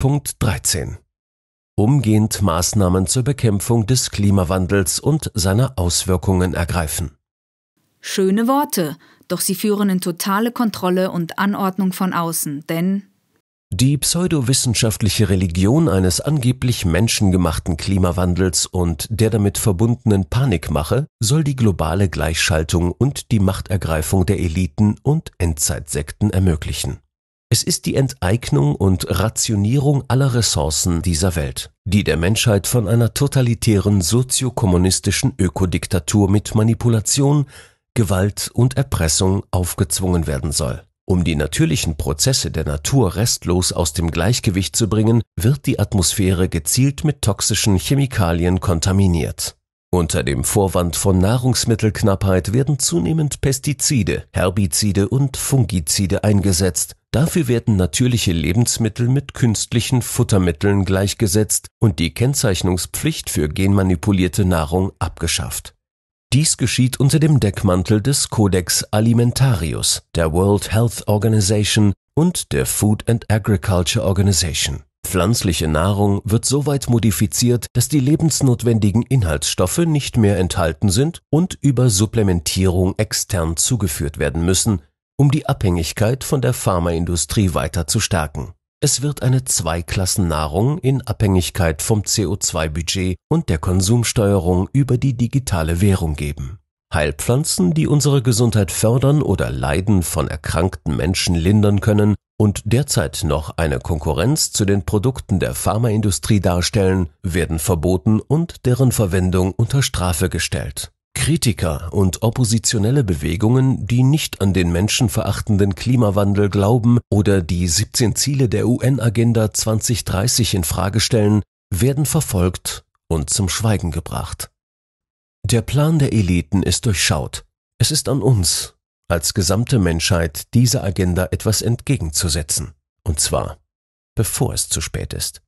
Punkt 13. Umgehend Maßnahmen zur Bekämpfung des Klimawandels und seiner Auswirkungen ergreifen. Schöne Worte, doch sie führen in totale Kontrolle und Anordnung von außen, denn die pseudowissenschaftliche Religion eines angeblich menschengemachten Klimawandels und der damit verbundenen Panikmache soll die globale Gleichschaltung und die Machtergreifung der Eliten und Endzeitsekten ermöglichen. Es ist die Enteignung und Rationierung aller Ressourcen dieser Welt, die der Menschheit von einer totalitären soziokommunistischen Ökodiktatur mit Manipulation, Gewalt und Erpressung aufgezwungen werden soll. Um die natürlichen Prozesse der Natur restlos aus dem Gleichgewicht zu bringen, wird die Atmosphäre gezielt mit toxischen Chemikalien kontaminiert unter dem Vorwand von Nahrungsmittelknappheit werden zunehmend Pestizide, Herbizide und Fungizide eingesetzt. Dafür werden natürliche Lebensmittel mit künstlichen Futtermitteln gleichgesetzt und die Kennzeichnungspflicht für genmanipulierte Nahrung abgeschafft. Dies geschieht unter dem Deckmantel des Codex Alimentarius der World Health Organization und der Food and Agriculture Organization Pflanzliche Nahrung wird soweit modifiziert, dass die lebensnotwendigen Inhaltsstoffe nicht mehr enthalten sind und über Supplementierung extern zugeführt werden müssen, um die Abhängigkeit von der Pharmaindustrie weiter zu stärken. Es wird eine Zweiklassennahrung in Abhängigkeit vom CO2-Budget und der Konsumsteuerung über die digitale Währung geben. Heilpflanzen, die unsere Gesundheit fördern oder Leiden von erkrankten Menschen lindern können, und derzeit noch eine Konkurrenz zu den Produkten der Pharmaindustrie darstellen, werden verboten und deren Verwendung unter Strafe gestellt. Kritiker und oppositionelle Bewegungen, die nicht an den menschenverachtenden Klimawandel glauben oder die 17 Ziele der UN-Agenda 2030 in Frage stellen, werden verfolgt und zum Schweigen gebracht. Der Plan der Eliten ist durchschaut. Es ist an uns, als gesamte Menschheit dieser Agenda etwas entgegenzusetzen, und zwar bevor es zu spät ist.